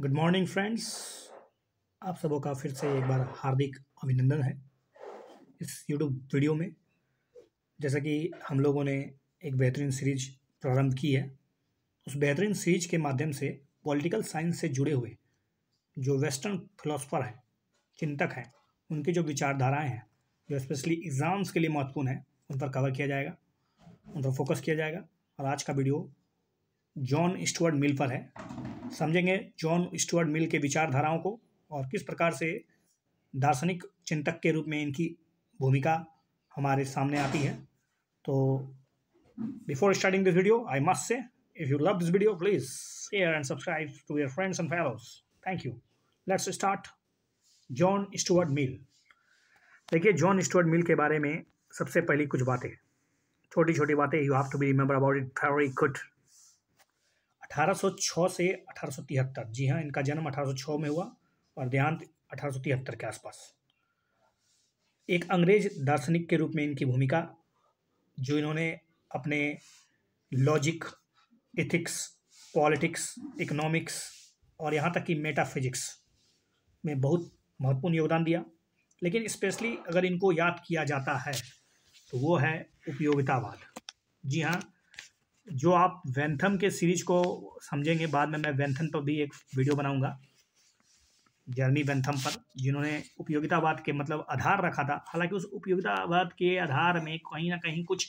Good morning friends आप सबों का फिर से एक बार हार्दिक अभिनंदन है इस यूट्यूब वीडियो में जैसा कि हम लोगों ने एक बेहतरीन सीरीज प्रारंभ की है उस बेहतरीन सीरीज के माध्यम से पॉलिटिकल साइंस से जुड़े हुए जो वेस्टर्न फिलोसफर हैं चिंतक हैं उनके जो विचारधाराएँ हैं जो स्पेशली एग्ज़ाम्स के लिए महत्वपूर्ण हैं उन पर कवर किया जाएगा उन पर फोकस किया जाएगा और आज का वीडियो जॉन स्टुअर्ट मिल पर है समझेंगे जॉन स्टुअर्ट मिल के विचारधाराओं को और किस प्रकार से दार्शनिक चिंतक के रूप में इनकी भूमिका हमारे सामने आती है तो before starting this video I must say if you love this video please share and subscribe to your friends and fellows thank you let's start John Stuart Mill देखिए जॉन स्टुअर्ट मिल के बारे में सबसे पहली कुछ बातें छोटी छोटी बातें you have to be remember about it very good 1806 से 1873 जी हाँ इनका जन्म 1806 में हुआ और देहांत अठारह के आसपास एक अंग्रेज दार्शनिक के रूप में इनकी भूमिका जो इन्होंने अपने लॉजिक इथिक्स पॉलिटिक्स इकोनॉमिक्स और यहाँ तक कि मेटाफिजिक्स में बहुत महत्वपूर्ण योगदान दिया लेकिन स्पेशली अगर इनको याद किया जाता है तो वो है उपयोगितावाद जी हाँ जो आप वेंथम के सीरीज को समझेंगे बाद में मैं वेंथम पर भी एक वीडियो बनाऊंगा जर्मी वेंथम पर जिन्होंने उपयोगितावाद के मतलब आधार रखा था हालांकि उस उपयोगितावाद के आधार में कहीं ना कहीं कुछ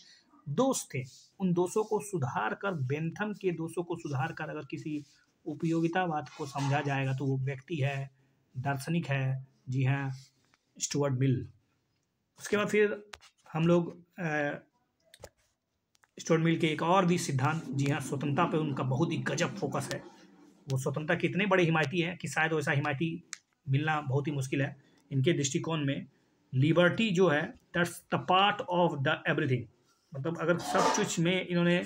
दोष थे उन दोषों को सुधार कर बेंथम के दोषों को सुधार कर अगर किसी उपयोगितावाद को समझा जाएगा तो वो व्यक्ति है दार्शनिक है जी हाँ स्टुअर्ट मिल उसके बाद फिर हम लोग स्टोन मिल के एक और भी सिद्धांत जी हाँ स्वतंत्रता पे उनका बहुत ही गजब फोकस है वो स्वतंत्रता के इतने बड़े हिमायती हैं कि शायद वैसा हिमायती मिलना बहुत ही मुश्किल है इनके दृष्टिकोण में लिबर्टी जो है that's the part of the everything मतलब अगर सब कुछ में इन्होंने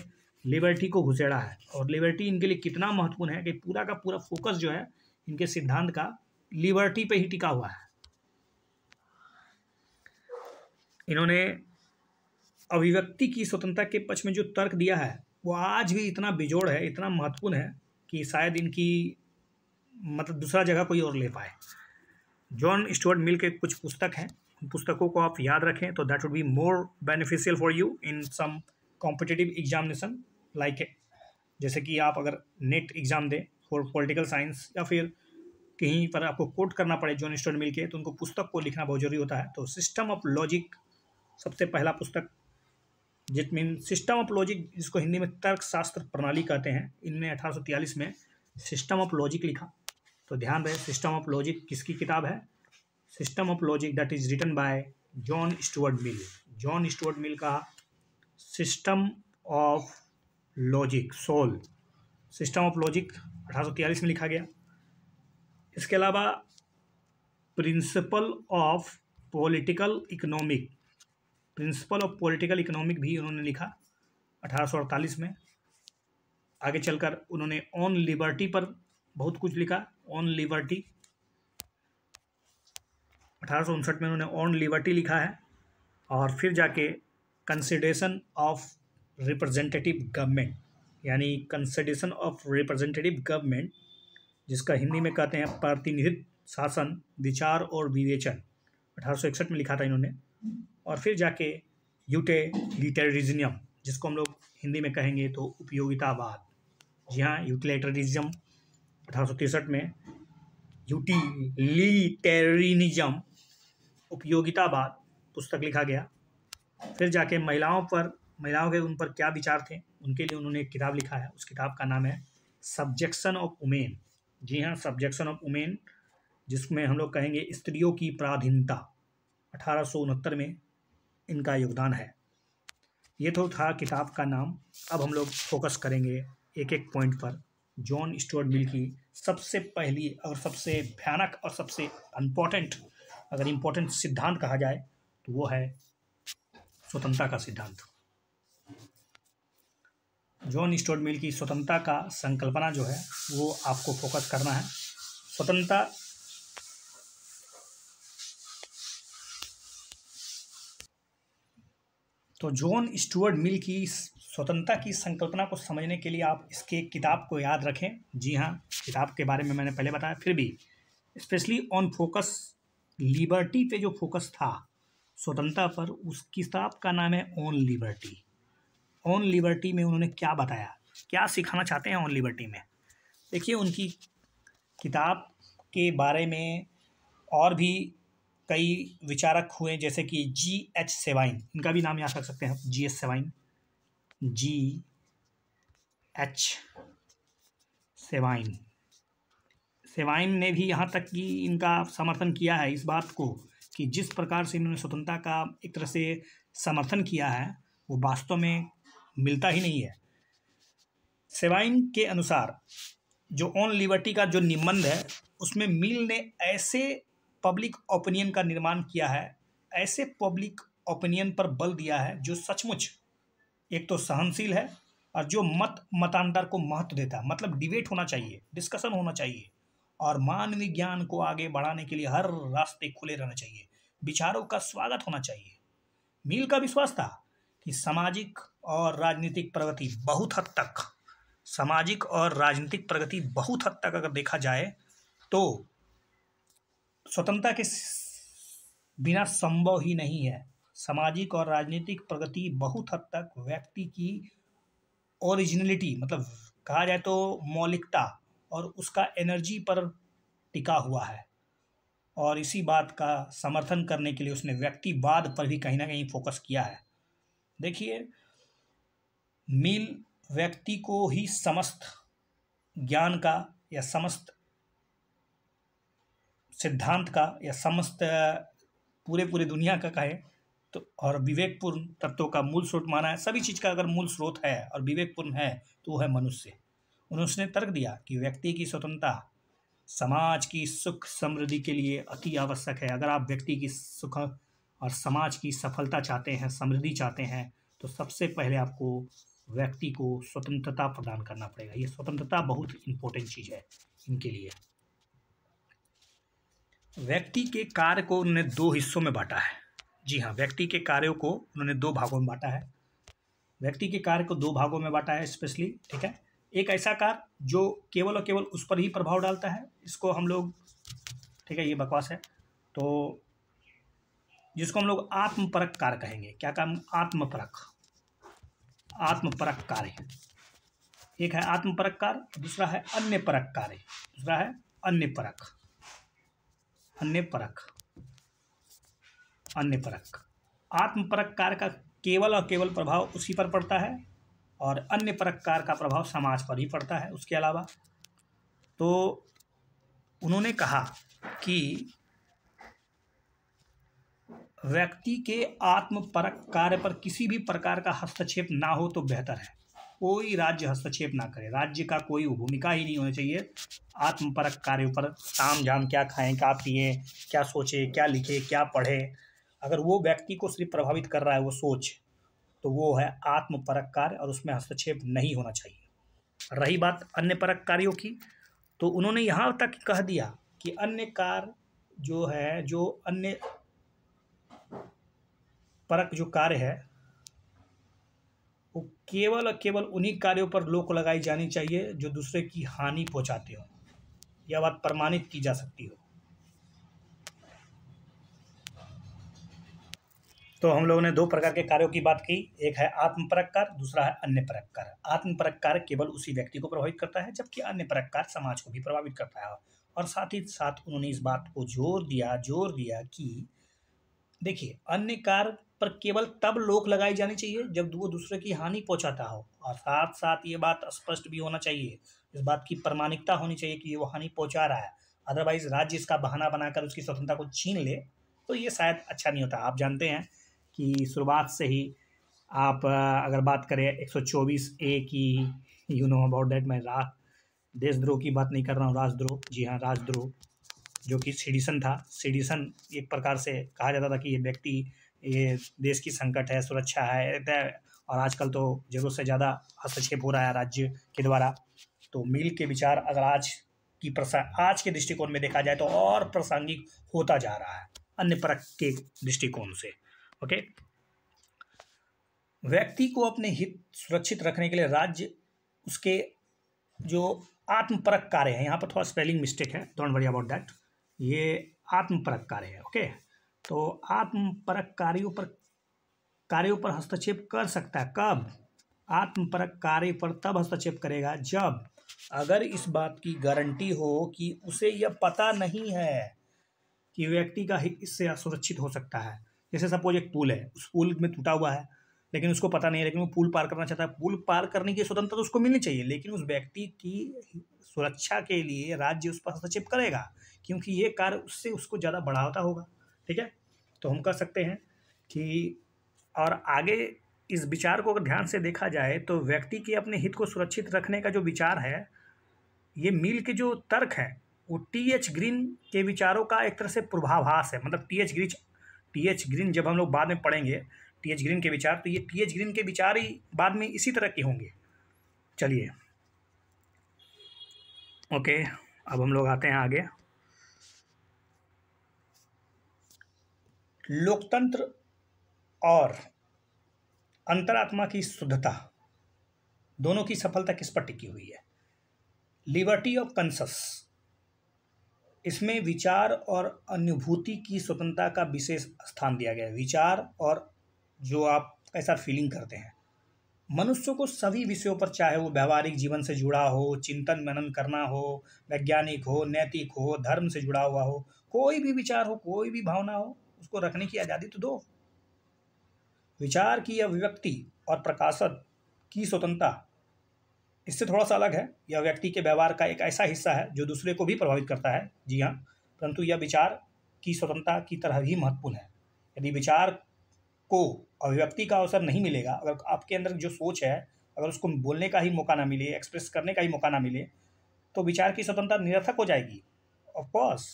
लिबर्टी को घुसेड़ा है और लिबर्टी इनके लिए कितना महत्वपूर्ण है कि पूरा का पूरा फोकस जो है इनके सिद्धांत का लिबर्टी पे ही टिका हुआ है इन्होंने अभिव्यक्ति की स्वतंत्रता के पक्ष में जो तर्क दिया है वो आज भी इतना बेजोड़ है इतना महत्वपूर्ण है कि शायद इनकी मतलब दूसरा जगह कोई और ले पाए जॉन स्टुअर्ट मिल के कुछ पुस्तक हैं उन पुस्तकों को आप याद रखें तो that would be more beneficial for you in some competitive examination like जैसे कि आप अगर नेट एग्ज़ाम दें फॉर पॉलिटिकल साइंस या फिर कहीं पर आपको कोट करना पड़े जॉन स्टुअर्ट मिल के तो उनको पुस्तक को लिखना बहुत जरूरी होता है तो सिस्टम ऑफ लॉजिक सबसे पहला पुस्तक जिट मीन सिस्टम ऑफ लॉजिक जिसको हिंदी में तर्क शास्त्र प्रणाली कहते हैं इनमें अठारह में सिस्टम ऑफ लॉजिक लिखा तो ध्यान रहे सिस्टम ऑफ लॉजिक किसकी किताब है system of logic that is written by John Stuart Mill John Stuart Mill का सिस्टम ऑफ लॉजिक सोल सिस्टम ऑफ लॉजिक अठारह में लिखा गया इसके अलावा principle of political economic principle of political economic भी उन्होंने लिखा अठारह में आगे चलकर उन्होंने ऑन लिबर्टी पर बहुत कुछ लिखा ऑन लिबर्टी अठारह में उन्होंने ऑन लिबर्टी लिखा है और फिर जाके कंसिडेशन ऑफ रिप्रेजेंटेटिव गवर्नमेंट यानी कंसिडेशन ऑफ रिप्रेजेंटेटिव गवर्नमेंट जिसका हिंदी में कहते हैं प्रतिनिधित्व शासन विचार और विवेचन अठारह में लिखा था इन्होंने और फिर जाके यूटे लिटरिज्म जिसको हम लोग हिंदी में कहेंगे तो उपयोगितावाद जी हाँ यूटिलेटरिज्म अठारह में यूटिलिटेरिनिज्म उपयोगितावाद पुस्तक लिखा गया फिर जाके महिलाओं पर महिलाओं के उन पर क्या विचार थे उनके लिए उन्होंने एक किताब लिखा है उस किताब का नाम है सब्जेक्शन ऑफ वुमेन जी हाँ सब्जेक्शन ऑफ वुमेन जिसमें हम लोग कहेंगे स्त्रियों की प्राधीनता अठारह में इनका योगदान है ये तो था किताब का नाम अब हम लोग फोकस करेंगे एक एक पॉइंट पर जॉन स्टोर मिल की सबसे पहली और सबसे भयानक और सबसे इम्पोर्टेंट अगर इम्पोर्टेंट सिद्धांत कहा जाए तो वो है स्वतंत्रता का सिद्धांत जॉन स्टोर मिल की स्वतंत्रता का संकल्पना जो है वो आपको फोकस करना है स्वतंत्रता तो जॉन स्टुअर्ट मिल की स्वतंत्रता की संकल्पना को समझने के लिए आप इसके किताब को याद रखें जी हाँ किताब के बारे में मैंने पहले बताया फिर भी स्पेशली ऑन फोकस लिबर्टी पे जो फोकस था स्वतंत्रता पर उस किताब का नाम है ऑन लिबर्टी ऑन लिबर्टी में उन्होंने क्या बताया क्या सिखाना चाहते हैं ऑन लिबर्टी में देखिए उनकी किताब के बारे में और भी कई विचारक हुए जैसे कि जी एच सेवाइन इनका भी नाम याद रख सकते हैं जी एच सेवाइन जी एच सेवाइन सेवाइन ने भी यहाँ तक कि इनका समर्थन किया है इस बात को कि जिस प्रकार से इन्होंने स्वतंत्रता का एक तरह से समर्थन किया है वो वास्तव में मिलता ही नहीं है सेवाइन के अनुसार जो ऑन लिबर्टी का जो निबंध है उसमें मिल ने ऐसे पब्लिक ओपिनियन का निर्माण किया है ऐसे पब्लिक ओपिनियन पर बल दिया है जो सचमुच एक तो सहनशील है और जो मत मतांतर को महत्व देता है मतलब डिबेट होना चाहिए डिस्कशन होना चाहिए और मानवीय ज्ञान को आगे बढ़ाने के लिए हर रास्ते खुले रहना चाहिए विचारों का स्वागत होना चाहिए मील का विश्वास था कि सामाजिक और राजनीतिक प्रगति बहुत हद तक सामाजिक और राजनीतिक प्रगति बहुत हद तक अगर देखा जाए तो स्वतंत्रता के बिना संभव ही नहीं है सामाजिक और राजनीतिक प्रगति बहुत हद तक व्यक्ति की ओरिजिनलिटी मतलब कहा जाए तो मौलिकता और उसका एनर्जी पर टिका हुआ है और इसी बात का समर्थन करने के लिए उसने व्यक्तिवाद पर भी कहीं ना कहीं फोकस किया है देखिए मिल व्यक्ति को ही समस्त ज्ञान का या समस्त सिद्धांत का या समस्त पूरे पूरे दुनिया का कहे तो और विवेकपूर्ण तत्वों का मूल स्रोत माना है सभी चीज़ का अगर मूल स्रोत है और विवेकपूर्ण है तो वो है मनुष्य उन्होंने तर्क दिया कि व्यक्ति की स्वतंत्रता समाज की सुख समृद्धि के लिए अति आवश्यक है अगर आप व्यक्ति की सुख और समाज की सफलता चाहते हैं समृद्धि चाहते हैं तो सबसे पहले आपको व्यक्ति को स्वतंत्रता प्रदान करना पड़ेगा ये स्वतंत्रता बहुत इम्पोर्टेंट चीज़ है इनके लिए व्यक्ति के कार्य को उन्होंने दो हिस्सों में बांटा है जी हाँ व्यक्ति के कार्यों को उन्होंने दो भागों में बांटा है व्यक्ति के कार्य को दो भागों में बांटा है स्पेशली ठीक है एक ऐसा कार्य जो केवल और केवल उस पर ही प्रभाव डालता है इसको हम लोग ठीक है ये बकवास है तो जिसको हम लोग आत्मपरक कार्य कहेंगे क्या काम आत्मपरक आत्मपरक कार्य एक है आत्मपरक कार्य दूसरा है अन्य परक कार्य दूसरा है अन्य परक अन्य परख अन्य परक आत्मपरक कार्य का केवल और केवल प्रभाव उसी पर पड़ता है और अन्य परक कार्य का प्रभाव समाज पर ही पड़ता है उसके अलावा तो उन्होंने कहा कि व्यक्ति के आत्मपरक कार्य पर किसी भी प्रकार का हस्तक्षेप ना हो तो बेहतर है कोई राज्य हस्तक्षेप ना करे राज्य का कोई भूमिका ही नहीं होनी चाहिए आत्मपरक कार्य पर ताम झाम क्या खाएं क्या पिए क्या सोचे क्या लिखे क्या पढ़े अगर वो व्यक्ति को सिर्फ प्रभावित कर रहा है वो सोच तो वो है आत्मपरक कार्य और उसमें हस्तक्षेप नहीं होना चाहिए रही बात अन्य परक कार्यों की तो उन्होंने यहाँ तक कह दिया कि अन्य कार्य जो है जो अन्य परक जो कार्य है वो केवल और केवल उन्हीं कार्यों पर रोक लगाई जानी चाहिए जो दूसरे की हानि पहुंचाते हो यह बात प्रमाणित की जा सकती हो तो हम लोगों ने दो प्रकार के कार्यों की बात की एक है आत्मपरक कार्य दूसरा है अन्य परक कार्य आत्मपरक कार्य केवल उसी व्यक्ति को प्रभावित करता है जबकि अन्य परक कार्य समाज को भी प्रभावित करता है और साथ ही साथ उन्होंने इस बात को जोर दिया जोर दिया कि देखिए अन्य कार्य पर केवल तब रोक लगाई जानी चाहिए जब वो दूसरे की हानि पहुंचाता हो और साथ साथ ये बात स्पष्ट भी होना चाहिए इस बात की प्रमाणिकता होनी चाहिए कि ये वो हानि पहुंचा रहा है अदरवाइज राज्य इसका बहाना बनाकर उसकी स्वतंत्रता को छीन ले तो ये शायद अच्छा नहीं होता आप जानते हैं कि शुरुआत से ही आप अगर बात करें एक ए की यू नो अबाउट डेट मैं रा देशद्रोह की बात नहीं कर रहा हूँ राजद्रोह जी हाँ राजद्रोह जो कि सिडिसन था सिडिसन एक प्रकार से कहा जाता था कि ये व्यक्ति ये देश की संकट है सुरक्षा है और आजकल तो जरूरत से ज़्यादा हस्तक्षेप हो रहा है राज्य के द्वारा तो मिल के विचार अगर आज की प्रसा आज के दृष्टिकोण में देखा जाए तो और प्रासंगिक होता जा रहा है अन्य परख के दृष्टिकोण से ओके व्यक्ति को अपने हित सुरक्षित रखने के लिए राज्य उसके जो आत्मपरक कार्य है यहाँ पर थोड़ा स्पेलिंग मिस्टेक है डोंट वरी अबाउट दैट ये आत्मपरक कार्य है ओके okay? तो आत्मपरक कार्यों पर कार्यों पर हस्तक्षेप कर सकता है कब आत्मपरक कार्य पर तब हस्तक्षेप करेगा जब अगर इस बात की गारंटी हो कि उसे यह पता नहीं है कि व्यक्ति का हित इससे असुरक्षित हो सकता है जैसे सपोज एक पुल है उस पुल में टूटा हुआ है लेकिन उसको पता नहीं है लेकिन वो पुल पार करना चाहता है पुल पार करने की स्वतंत्रता तो उसको मिलनी चाहिए लेकिन उस व्यक्ति की सुरक्षा के लिए राज्य उस पर हस्तक्षेप करेगा क्योंकि ये कार्य उससे उसको ज़्यादा बढ़ावता होगा ठीक है तो हम कह सकते हैं कि और आगे इस विचार को अगर ध्यान से देखा जाए तो व्यक्ति के अपने हित को सुरक्षित रखने का जो विचार है ये मिल के जो तर्क हैं वो टी एच ग्रीन के विचारों का एक तरह से पूर्वाभास है मतलब टी एच ग्रीच टी एच ग्रीन जब हम लोग बाद में पढ़ेंगे टी एच ग्रीन के विचार तो ये टी एच ग्रीन के विचार ही बाद में इसी तरह के होंगे चलिए ओके अब हम लोग आते हैं आगे लोकतंत्र और अंतरात्मा की शुद्धता दोनों की सफलता किस पर टिकी हुई है लिबर्टी ऑफ कंसस इसमें विचार और अनुभूति की स्वतंत्रता का विशेष स्थान दिया गया है विचार और जो आप कैसा फीलिंग करते हैं मनुष्य को सभी विषयों पर चाहे वो व्यवहारिक जीवन से जुड़ा हो चिंतन मनन करना हो वैज्ञानिक हो नैतिक हो धर्म से जुड़ा हुआ हो कोई भी विचार हो कोई भी भावना हो उसको रखने की आज़ादी तो दो विचार की अभिव्यक्ति और प्रकाशन की स्वतंत्रता इससे थोड़ा सा अलग है यह व्यक्ति के व्यवहार का एक ऐसा हिस्सा है जो दूसरे को भी प्रभावित करता है जी हाँ परंतु यह विचार की स्वतंत्रता की तरह ही महत्वपूर्ण है यदि विचार को अभिव्यक्ति का अवसर नहीं मिलेगा अगर आपके अंदर जो सोच है अगर उसको बोलने का ही मौका ना मिले एक्सप्रेस करने का ही मौका ना मिले तो विचार की स्वतंत्रता निरर्थक हो जाएगी ऑफकोर्स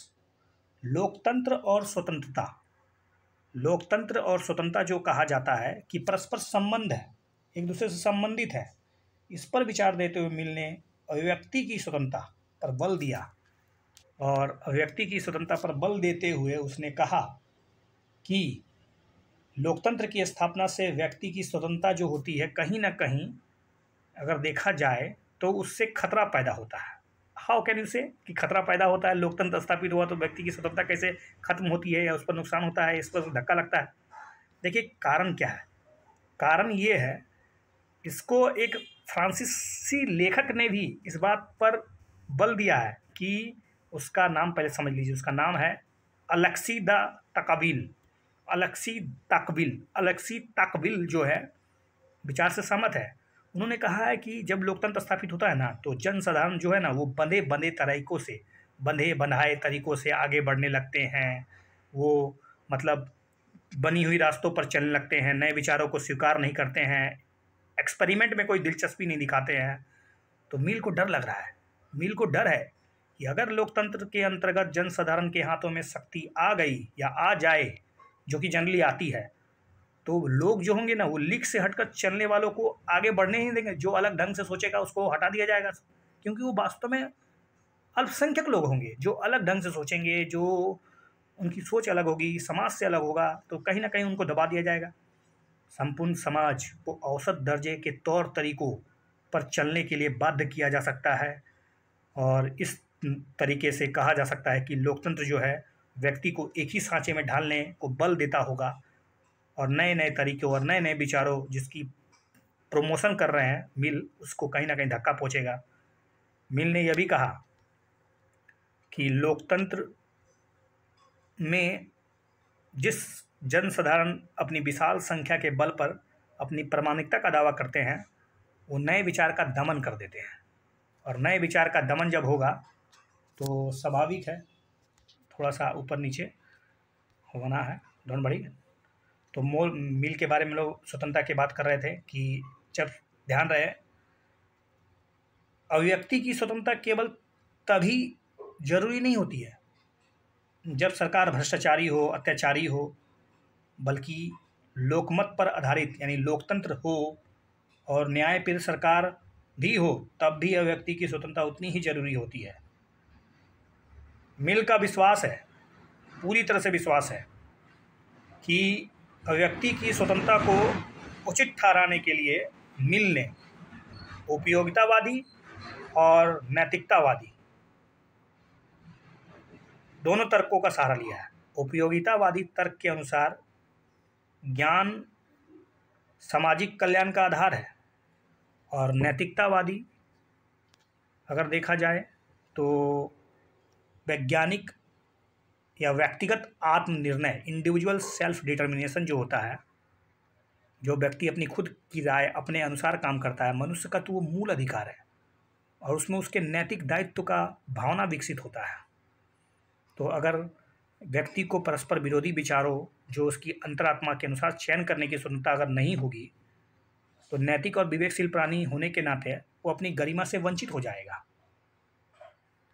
लोकतंत्र और स्वतंत्रता लोकतंत्र और स्वतंत्रता जो कहा जाता है कि परस्पर संबंध है एक दूसरे से संबंधित है इस पर विचार देते हुए मिलने अभिव्यक्ति की स्वतंत्रता पर बल दिया और अभिव्यक्ति की स्वतंत्रता पर बल देते हुए उसने कहा कि लोकतंत्र की स्थापना से व्यक्ति की स्वतंत्रता जो होती है कहीं ना कहीं अगर देखा जाए तो उससे खतरा पैदा होता है हाउ कैन यू से कि खतरा पैदा होता है लोकतंत्र स्थापित हुआ तो व्यक्ति की स्वतंत्रता कैसे खत्म होती है या उस पर नुकसान होता है इस पर धक्का लगता है देखिए कारण क्या है कारण ये है इसको एक फ्रांसीसी लेखक ने भी इस बात पर बल दिया है कि उसका नाम पहले समझ लीजिए उसका नाम है अलक्सी द तकबिल अलक्सी तकबिल अलक्सी तकबिल जो है विचार से सहमत है उन्होंने कहा है कि जब लोकतंत्र स्थापित होता है ना तो जनसाधारण जो है ना वो बंधे बंधे तरीक़ों से बंधे बंधाए तरीक़ों से आगे बढ़ने लगते हैं वो मतलब बनी हुई रास्तों पर चलने लगते हैं नए विचारों को स्वीकार नहीं करते हैं एक्सपेरिमेंट में कोई दिलचस्पी नहीं दिखाते हैं तो मिल को डर लग रहा है मिल को डर है कि अगर लोकतंत्र के अंतर्गत जनसाधारण के हाथों में शक्ति आ गई या आ जाए जो कि जनरली आती है तो लोग जो होंगे ना वो लीक से हटकर चलने वालों को आगे बढ़ने ही देंगे जो अलग ढंग से सोचेगा उसको हटा दिया जाएगा क्योंकि वो वास्तव में अल्पसंख्यक लोग होंगे जो अलग ढंग से सोचेंगे जो उनकी सोच अलग होगी समाज से अलग होगा तो कहीं ना कहीं उनको दबा दिया जाएगा संपूर्ण समाज को औसत दर्जे के तौर तरीकों पर चलने के लिए बाध्य किया जा सकता है और इस तरीके से कहा जा सकता है कि लोकतंत्र जो है व्यक्ति को एक ही सांचे में ढालने को बल देता होगा और नए नए तरीक़ों और नए नए विचारों जिसकी प्रमोशन कर रहे हैं मिल उसको कहीं ना कहीं धक्का पहुँचेगा मिल ने यह भी कहा कि लोकतंत्र में जिस जनसाधारण अपनी विशाल संख्या के बल पर अपनी प्रामाणिकता का दावा करते हैं वो नए विचार का दमन कर देते हैं और नए विचार का दमन जब होगा तो स्वाभाविक है थोड़ा सा ऊपर नीचे होना है धन बढ़ी तो मोल मिल के बारे में लोग स्वतंत्रता की बात कर रहे थे कि जब ध्यान रहे अभिव्यक्ति की स्वतंत्रता केवल तभी जरूरी नहीं होती है जब सरकार भ्रष्टाचारी हो अत्याचारी हो बल्कि लोकमत पर आधारित यानी लोकतंत्र हो और न्यायपीय सरकार भी हो तब भी अभिव्यक्ति की स्वतंत्रता उतनी ही जरूरी होती है मिल का विश्वास है पूरी तरह से विश्वास है कि व्यक्ति की स्वतंत्रता को उचित ठहराने के लिए मिल ने उपयोगितावादी और नैतिकतावादी दोनों तर्कों का सहारा लिया है उपयोगितावादी तर्क के अनुसार ज्ञान सामाजिक कल्याण का आधार है और नैतिकतावादी अगर देखा जाए तो वैज्ञानिक या व्यक्तिगत आत्मनिर्णय इंडिविजुअल सेल्फ डिटर्मिनेशन जो होता है जो व्यक्ति अपनी खुद की राय अपने अनुसार काम करता है मनुष्य का तो वो मूल अधिकार है और उसमें उसके नैतिक दायित्व का भावना विकसित होता है तो अगर व्यक्ति को परस्पर विरोधी विचारों जो उसकी अंतरात्मा के अनुसार चयन करने की स्वतंत्रता अगर नहीं होगी तो नैतिक और विवेकशील प्राणी होने के नाते वो अपनी गरिमा से वंचित हो जाएगा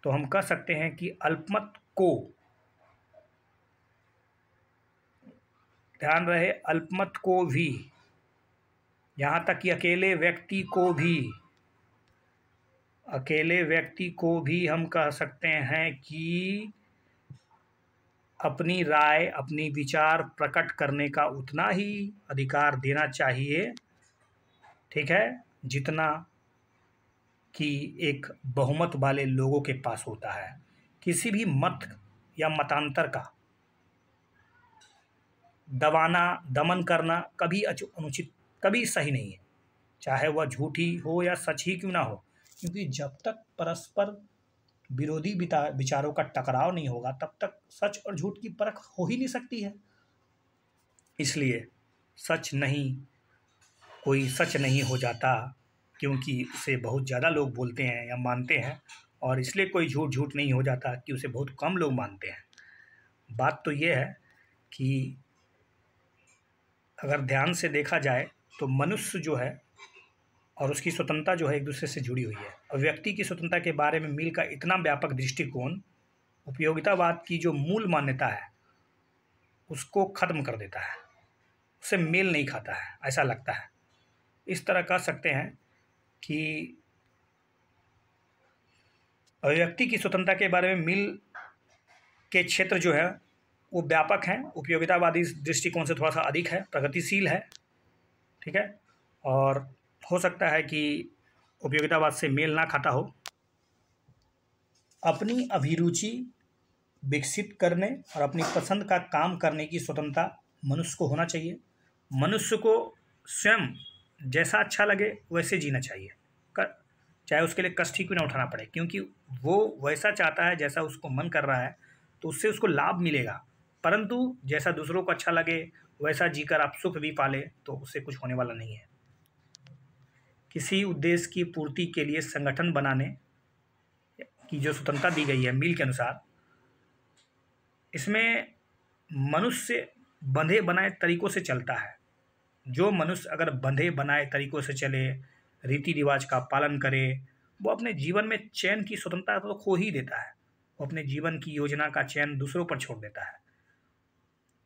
तो हम कह सकते हैं कि अल्पमत को ध्यान रहे अल्पमत को भी यहाँ तक कि अकेले व्यक्ति को भी अकेले व्यक्ति को भी हम कह सकते हैं कि अपनी राय अपनी विचार प्रकट करने का उतना ही अधिकार देना चाहिए ठीक है जितना कि एक बहुमत वाले लोगों के पास होता है किसी भी मत या मतांतर का दबाना दमन करना कभी अनुचित कभी सही नहीं है चाहे वह झूठ ही हो या सच ही क्यों ना हो क्योंकि जब तक परस्पर विरोधी विचारों का टकराव नहीं होगा तब तक सच और झूठ की परख हो ही नहीं सकती है इसलिए सच नहीं कोई सच नहीं हो जाता क्योंकि उसे बहुत ज़्यादा लोग बोलते हैं या मानते हैं और इसलिए कोई झूठ झूठ नहीं हो जाता कि उसे बहुत कम लोग मानते हैं बात तो यह है कि अगर ध्यान से देखा जाए तो मनुष्य जो है और उसकी स्वतंत्रता जो है एक दूसरे से जुड़ी हुई है और व्यक्ति की स्वतंत्रता के बारे में मिल का इतना व्यापक दृष्टिकोण उपयोगितावाद की जो मूल मान्यता है उसको ख़त्म कर देता है उसे मेल नहीं खाता है ऐसा लगता है इस तरह कह सकते हैं कि अभिव्यक्ति की स्वतंत्रता के बारे में मिल के क्षेत्र जो है वो व्यापक हैं उपयोगितावादी दृष्टिकोण से थोड़ा सा अधिक है प्रगतिशील है ठीक है और हो सकता है कि उपयोगितावाद से मेल ना खाता हो अपनी अभिरुचि विकसित करने और अपनी पसंद का काम करने की स्वतंत्रता मनुष्य को होना चाहिए मनुष्य को स्वयं जैसा अच्छा लगे वैसे जीना चाहिए कर चाहे उसके लिए कष्ट ही क्यों ना उठाना पड़े क्योंकि वो वैसा चाहता है जैसा उसको मन कर रहा है तो उससे उसको लाभ मिलेगा परंतु जैसा दूसरों को अच्छा लगे वैसा जीकर आप सुख भी पाले तो उससे कुछ होने वाला नहीं है किसी उद्देश्य की पूर्ति के लिए संगठन बनाने की जो स्वतंत्रता दी गई है मील के अनुसार इसमें मनुष्य बंधे बनाए तरीक़ों से चलता है जो मनुष्य अगर बंधे बनाए तरीक़ों से चले रीति रिवाज का पालन करे वो अपने जीवन में चयन की स्वतंत्रता तो खो ही देता है वो अपने जीवन की योजना का चयन दूसरों पर छोड़ देता है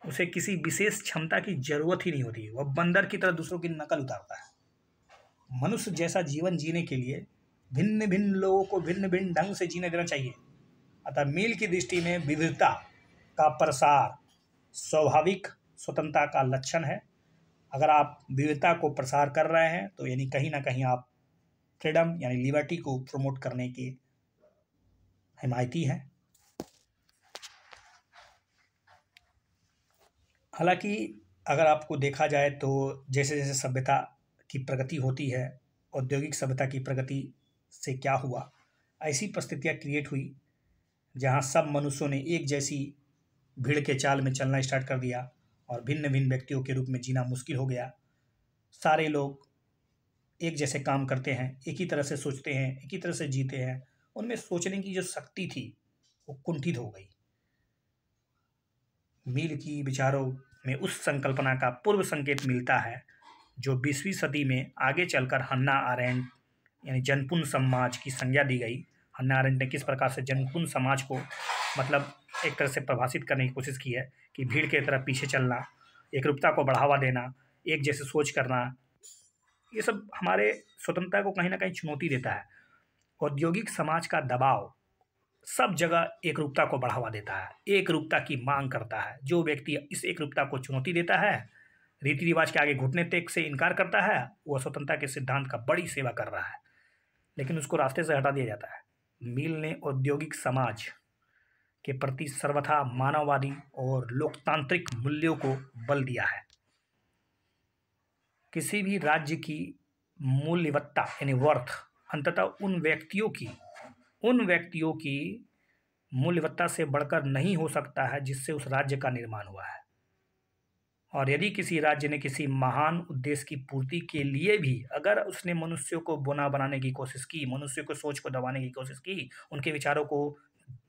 उसे किसी विशेष क्षमता की जरूरत ही नहीं होती वह बंदर की तरह दूसरों की नकल उतारता है मनुष्य जैसा जीवन जीने के लिए भिन्न भिन्न लोगों को भिन्न भिन्न ढंग से जीने देना चाहिए अतः मील की दृष्टि में विविधता का प्रसार स्वाभाविक स्वतंत्रता का लक्षण है अगर आप विविधता को प्रसार कर रहे हैं तो यानी कहीं ना कहीं आप फ्रीडम यानी लिबर्टी को प्रमोट करने की हिमायती हैं हालांकि अगर आपको देखा जाए तो जैसे जैसे सभ्यता की प्रगति होती है औद्योगिक सभ्यता की प्रगति से क्या हुआ ऐसी परिस्थितियाँ क्रिएट हुई जहाँ सब मनुष्यों ने एक जैसी भीड़ के चाल में चलना स्टार्ट कर दिया और भिन्न भिन्न व्यक्तियों के रूप में जीना मुश्किल हो गया सारे लोग एक जैसे काम करते हैं एक ही तरह से सोचते हैं एक ही तरह से जीते हैं उनमें सोचने की जो शक्ति थी वो कुंठित हो गई मील की विचारों में उस संकल्पना का पूर्व संकेत मिलता है जो बीसवीं सदी में आगे चलकर हन्ना आर्यन यानी जनपुन समाज की संज्ञा दी गई हन्ना आर्यन ने किस प्रकार से जनपुन समाज को मतलब एक तरह से प्रभाषित करने की कोशिश की है कि भीड़ के तरह पीछे चलना एकरूपता को बढ़ावा देना एक जैसे सोच करना ये सब हमारे स्वतंत्रता को कहीं ना कहीं चुनौती देता है औद्योगिक समाज का दबाव सब जगह एक रूपता को बढ़ावा देता है एक रूपता की मांग करता है जो व्यक्ति इस एक रूपता को चुनौती देता है रीति रिवाज के आगे घुटने तक से इनकार करता है वह स्वतंत्रता के सिद्धांत का बड़ी सेवा कर रहा है लेकिन उसको रास्ते से हटा दिया जाता है मिल ने औद्योगिक समाज के प्रति सर्वथा मानववादी और लोकतांत्रिक मूल्यों को बल दिया है किसी भी राज्य की मूल्यवत्ता यानी वर्थ अंततः उन व्यक्तियों की उन व्यक्तियों की मूल्यवत्ता से बढ़कर नहीं हो सकता है जिससे उस राज्य का निर्माण हुआ है और यदि किसी राज्य ने किसी महान उद्देश्य की पूर्ति के लिए भी अगर उसने मनुष्यों को बुना बनाने की कोशिश की मनुष्य को सोच को दबाने की कोशिश की उनके विचारों को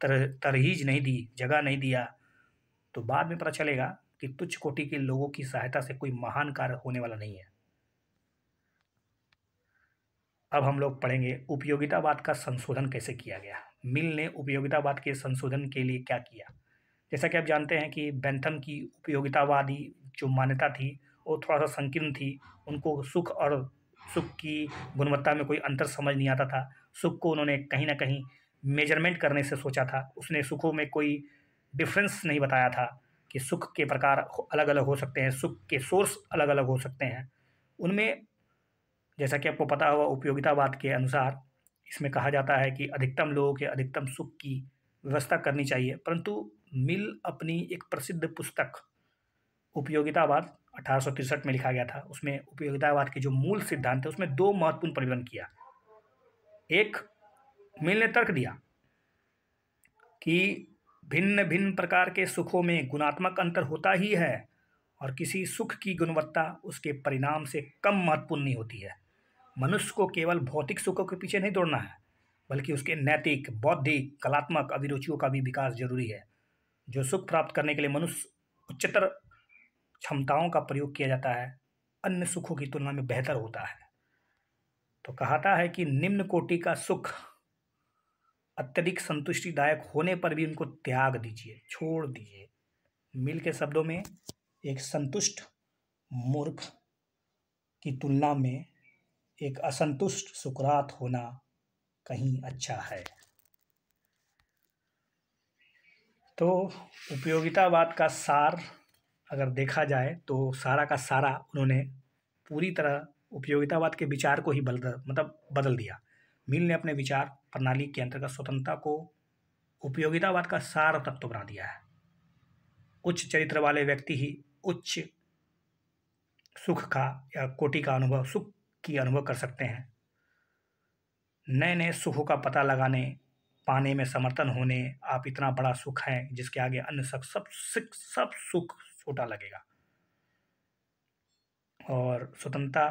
तर तरहीज नहीं दी जगह नहीं दिया तो बाद में पता चलेगा कि तुच्छ कोटि के लोगों की सहायता से कोई महान कार्य होने वाला नहीं है अब हम लोग पढ़ेंगे उपयोगितावाद का संशोधन कैसे किया गया मिल ने उपयोगितावाद के संशोधन के लिए क्या किया जैसा कि आप जानते हैं कि बैंथम की उपयोगितावादी जो मान्यता थी वो थोड़ा सा संकीर्ण थी उनको सुख और सुख की गुणवत्ता में कोई अंतर समझ नहीं आता था सुख को उन्होंने कहीं ना कहीं मेजरमेंट करने से सोचा था उसने सुखों में कोई डिफरेंस नहीं बताया था कि सुख के प्रकार अलग अलग हो सकते हैं सुख के सोर्स अलग अलग हो सकते हैं उनमें जैसा कि आपको पता हुआ उपयोगितावाद के अनुसार इसमें कहा जाता है कि अधिकतम लोगों के अधिकतम सुख की व्यवस्था करनी चाहिए परंतु मिल अपनी एक प्रसिद्ध पुस्तक उपयोगितावाद अठारह में लिखा गया था उसमें उपयोगितावाद के जो मूल सिद्धांत है उसमें दो महत्वपूर्ण परिवर्तन किया एक मिल ने तर्क दिया कि भिन्न भिन्न प्रकार के सुखों में गुणात्मक अंतर होता ही है और किसी सुख की गुणवत्ता उसके परिणाम से कम महत्वपूर्ण नहीं होती है मनुष्य को केवल भौतिक सुखों के पीछे नहीं दौड़ना है बल्कि उसके नैतिक बौद्धिक कलात्मक अभिरुचियों का भी विकास जरूरी है जो सुख प्राप्त करने के लिए मनुष्य उच्चतर क्षमताओं का प्रयोग किया जाता है अन्य सुखों की तुलना में बेहतर होता है तो कहाता है कि निम्न कोटि का सुख अत्यधिक संतुष्टिदायक होने पर भी उनको त्याग दीजिए छोड़ दीजिए मिल के शब्दों में एक संतुष्ट मूर्ख की तुलना में एक असंतुष्ट सुकरात होना कहीं अच्छा है तो उपयोगितावाद का सार अगर देखा जाए तो सारा का सारा उन्होंने पूरी तरह उपयोगितावाद के विचार को ही बदल मतलब बदल दिया मिल ने अपने विचार प्रणाली के अंतर्गत स्वतंत्रता को उपयोगितावाद का सार तत्व तो बना दिया है उच्च चरित्र वाले व्यक्ति ही उच्च सुख का या कोटि का अनुभव सुख की अनुभव कर सकते हैं नए नए सुखों का पता लगाने पाने में समर्थन होने आप इतना बड़ा सुख है जिसके आगे अन्य सब सब सब सुख छोटा लगेगा और स्वतंत्रता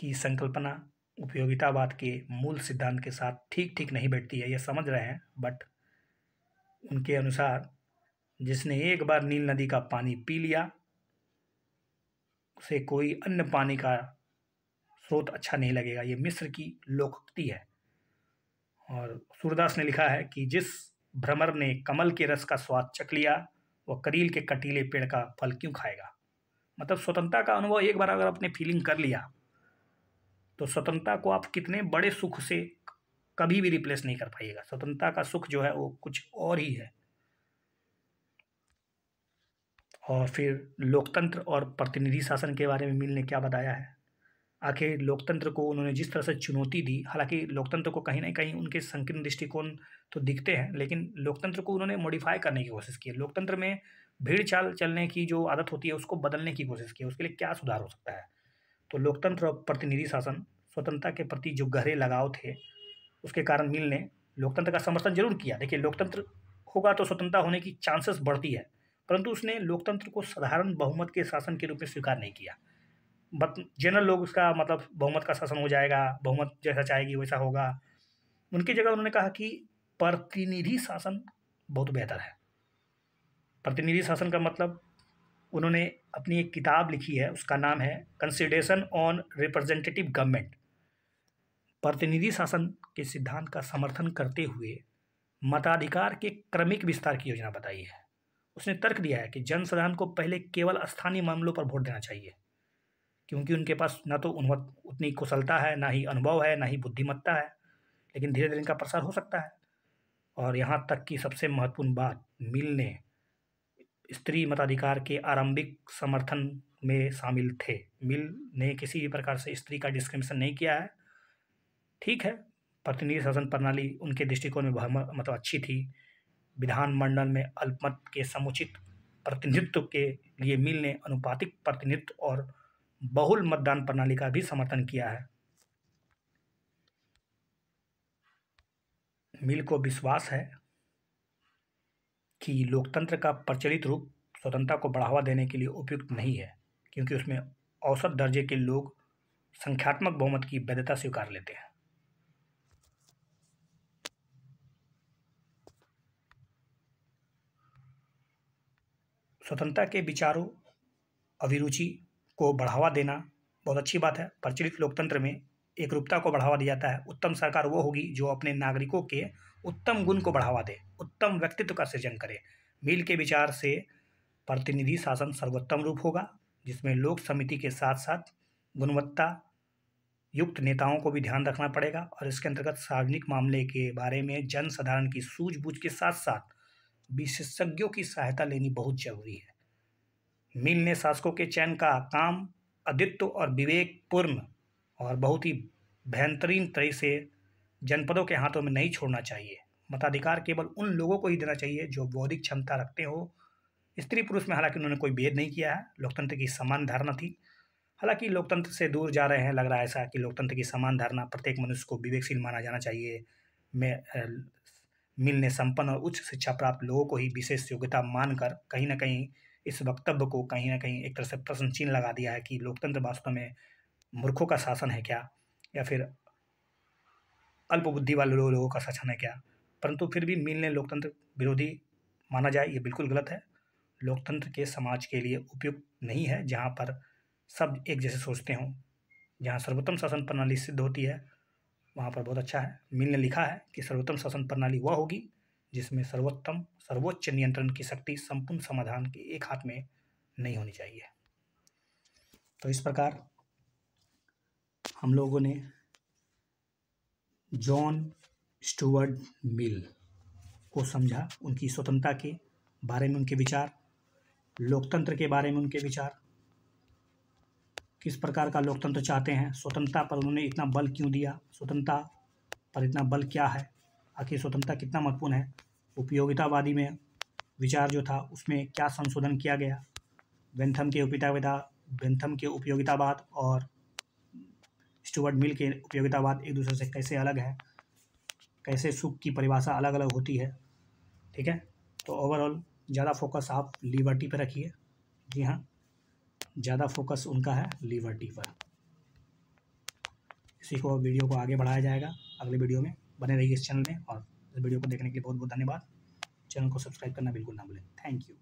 की संकल्पना उपयोगितावाद के मूल सिद्धांत के साथ ठीक ठीक नहीं बैठती है यह समझ रहे हैं बट उनके अनुसार जिसने एक बार नील नदी का पानी पी लिया उसे कोई अन्य पानी का स्रोत अच्छा नहीं लगेगा ये मिस्र की लोकोक्ति है और सूरदास ने लिखा है कि जिस भ्रमर ने कमल के रस का स्वाद चख लिया वह करील के कटीले पेड़ का फल क्यों खाएगा मतलब स्वतंत्रता का अनुभव एक बार अगर आपने फीलिंग कर लिया तो स्वतंत्रता को आप कितने बड़े सुख से कभी भी रिप्लेस नहीं कर पाइएगा स्वतंत्रता का सुख जो है वो कुछ और ही है और फिर लोकतंत्र और प्रतिनिधि शासन के बारे में मिल ने क्या बताया है आखिर लोकतंत्र को उन्होंने जिस तरह से चुनौती दी हालांकि लोकतंत्र को कहीं ना कहीं उनके संकीर्ण दृष्टिकोण तो दिखते हैं लेकिन लोकतंत्र को उन्होंने मॉडिफाई करने की कोशिश की है लोकतंत्र में भीड़ चाल चलने की जो आदत होती है उसको बदलने की कोशिश की उसके लिए क्या सुधार हो सकता है तो लोकतंत्र और प्रतिनिधि शासन स्वतंत्रता के प्रति जो गहरे लगाव थे उसके कारण मिल ने लोकतंत्र का समर्थन जरूर किया देखिए लोकतंत्र होगा तो स्वतंत्रता होने की चांसेस बढ़ती है परंतु उसने लोकतंत्र को साधारण बहुमत के शासन के रूप में स्वीकार नहीं किया जनरल लोग उसका मतलब बहुमत का शासन हो जाएगा बहुमत जैसा चाहेगी वैसा होगा उनकी जगह उन्होंने कहा कि प्रतिनिधि शासन बहुत बेहतर है प्रतिनिधि शासन का मतलब उन्होंने अपनी एक किताब लिखी है उसका नाम है कंसिडरेशन ऑन रिप्रेजेंटेटिव गवर्नमेंट प्रतिनिधि शासन के सिद्धांत का समर्थन करते हुए मताधिकार के क्रमिक विस्तार की योजना बताई है उसने तर्क दिया है कि जनसाधारण को पहले केवल स्थानीय मामलों पर वोट देना चाहिए क्योंकि उनके पास ना तो उतनी कुशलता है ना ही अनुभव है ना ही बुद्धिमत्ता है लेकिन धीरे धीरे इनका प्रसार हो सकता है और यहाँ तक कि सबसे महत्वपूर्ण बात मिल ने स्त्री मताधिकार के आरंभिक समर्थन में शामिल थे मिल ने किसी भी प्रकार से स्त्री का डिस्क्रिमिनेशन नहीं किया है ठीक है प्रतिनिधि शासन प्रणाली उनके दृष्टिकोण में मतलब अच्छी थी विधानमंडल में अल्पमत के समुचित प्रतिनिधित्व के लिए मिल ने अनुपातिक प्रतिनिधित्व और बहुल मतदान प्रणाली का भी समर्थन किया है मिल को विश्वास है कि लोकतंत्र का प्रचलित रूप स्वतंत्रता को बढ़ावा देने के लिए उपयुक्त नहीं है क्योंकि उसमें औसत दर्जे के लोग संख्यात्मक बहुमत की वैधता स्वीकार लेते हैं स्वतंत्रता के विचारों अभिरुचि को बढ़ावा देना बहुत अच्छी बात है प्रचलित लोकतंत्र में एक रूपता को बढ़ावा दिया जाता है उत्तम सरकार वो होगी जो अपने नागरिकों के उत्तम गुण को बढ़ावा दे उत्तम व्यक्तित्व का सृजन करे मिल के विचार से प्रतिनिधि शासन सर्वोत्तम रूप होगा जिसमें लोक समिति के साथ साथ गुणवत्ता युक्त नेताओं को भी ध्यान रखना पड़ेगा और इसके अंतर्गत सार्वजनिक मामले के बारे में जन साधारण की सूझबूझ के साथ साथ विशेषज्ञों की सहायता लेनी बहुत जरूरी है मिल ने शासकों के चयन का काम अद्वित्व और विवेकपूर्ण और बहुत ही बेहतरीन तरीके से जनपदों के हाथों में नहीं छोड़ना चाहिए मताधिकार केवल उन लोगों को ही देना चाहिए जो बौद्धिक क्षमता रखते हो स्त्री पुरुष में हालांकि उन्होंने कोई भेद नहीं किया है लोकतंत्र की समान धारणा थी हालांकि लोकतंत्र से दूर जा रहे हैं लग रहा है ऐसा कि लोकतंत्र की समान धारणा प्रत्येक मनुष्य को विवेकशील माना जाना चाहिए में मिलने संपन्न और उच्च शिक्षा प्राप्त लोगों को ही विशेष योग्यता मानकर कहीं ना कहीं इस वक्तव्य को कहीं ना कहीं एक तरह से प्रश्न चिन्ह लगा दिया है कि लोकतंत्र वास्तव में मूर्खों का शासन है क्या या फिर अल्पबुद्धि वाले लोगों का शासन है क्या परंतु फिर भी मिल ने लोकतंत्र विरोधी माना जाए ये बिल्कुल गलत है लोकतंत्र के समाज के लिए उपयुक्त नहीं है जहाँ पर सब एक जैसे सोचते हों जहाँ सर्वोत्तम शासन प्रणाली सिद्ध होती है वहाँ पर बहुत अच्छा है मिल ने लिखा है कि सर्वोत्तम शासन प्रणाली वह होगी जिसमें सर्वोत्तम सर्वोच्च नियंत्रण की शक्ति संपूर्ण समाधान के एक हाथ में नहीं होनी चाहिए तो इस प्रकार हम लोगों ने जॉन स्टुअर्ड मिल को समझा उनकी स्वतंत्रता के बारे में उनके विचार लोकतंत्र के बारे में उनके विचार किस प्रकार का लोकतंत्र चाहते हैं स्वतंत्रता पर उन्होंने इतना बल क्यों दिया स्वतंत्रता पर इतना बल क्या है आखिर स्वतंत्रता कितना महत्वपूर्ण है उपयोगितावादी में विचार जो था उसमें क्या संशोधन किया गया बेंथम के उपयोगितावेदा बेंथम के उपयोगितावाद और स्टुअर्ट मिल के उपयोगितावाद एक दूसरे से कैसे अलग है कैसे सुख की परिभाषा अलग अलग होती है ठीक है तो ओवरऑल ज़्यादा फोकस आप लिबर्टी पर रखिए जी हाँ ज़्यादा फोकस उनका है लिबर्टी पर इसी को वीडियो को आगे बढ़ाया जाएगा अगले वीडियो में बने रहिए इस चैनल में और वीडियो को देखने के लिए बहुत बहुत धन्यवाद चैनल को सब्सक्राइब करना बिल्कुल ना भूलें थैंक यू